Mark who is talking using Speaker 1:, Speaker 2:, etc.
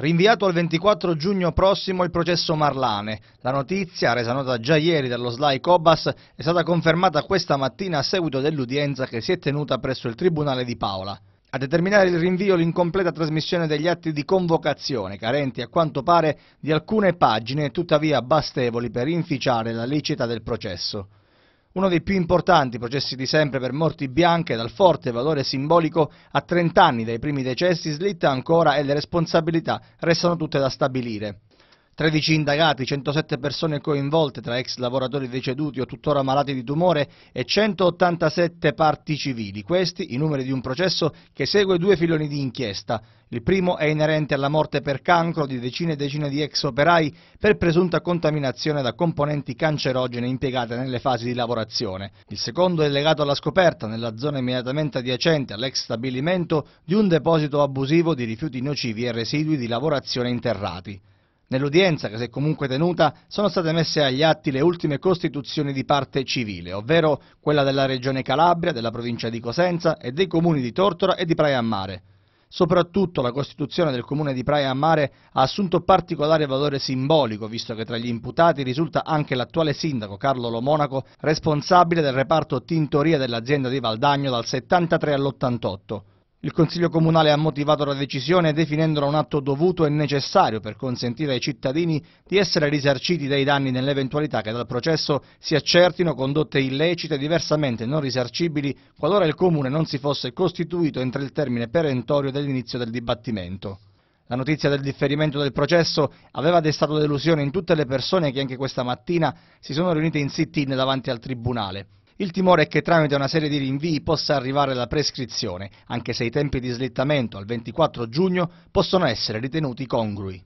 Speaker 1: Rinviato al 24 giugno prossimo il processo Marlane. La notizia, resa nota già ieri dallo SLAI Cobas, è stata confermata questa mattina a seguito dell'udienza che si è tenuta presso il Tribunale di Paola. A determinare il rinvio l'incompleta trasmissione degli atti di convocazione, carenti a quanto pare di alcune pagine, tuttavia bastevoli per inficiare la licita del processo. Uno dei più importanti processi di sempre per morti bianche, dal forte valore simbolico, a 30 anni dai primi decessi slitta ancora e le responsabilità restano tutte da stabilire. 13 indagati, 107 persone coinvolte tra ex lavoratori deceduti o tuttora malati di tumore e 187 parti civili. Questi i numeri di un processo che segue due filoni di inchiesta. Il primo è inerente alla morte per cancro di decine e decine di ex operai per presunta contaminazione da componenti cancerogene impiegate nelle fasi di lavorazione. Il secondo è legato alla scoperta nella zona immediatamente adiacente all'ex stabilimento di un deposito abusivo di rifiuti nocivi e residui di lavorazione interrati. Nell'udienza, che si è comunque tenuta, sono state messe agli atti le ultime costituzioni di parte civile, ovvero quella della regione Calabria, della provincia di Cosenza e dei comuni di Tortora e di Praia a Mare. Soprattutto la costituzione del comune di Praia a Mare ha assunto particolare valore simbolico, visto che tra gli imputati risulta anche l'attuale sindaco Carlo Lomonaco, responsabile del reparto tintoria dell'azienda di Valdagno dal 73 all'88. Il Consiglio Comunale ha motivato la decisione definendola un atto dovuto e necessario per consentire ai cittadini di essere risarciti dei danni nell'eventualità che dal processo si accertino condotte illecite diversamente non risarcibili qualora il Comune non si fosse costituito entro il termine perentorio dell'inizio del dibattimento. La notizia del differimento del processo aveva destato delusione in tutte le persone che anche questa mattina si sono riunite in sit-in davanti al Tribunale. Il timore è che tramite una serie di rinvii possa arrivare la prescrizione, anche se i tempi di slittamento al 24 giugno possono essere ritenuti congrui.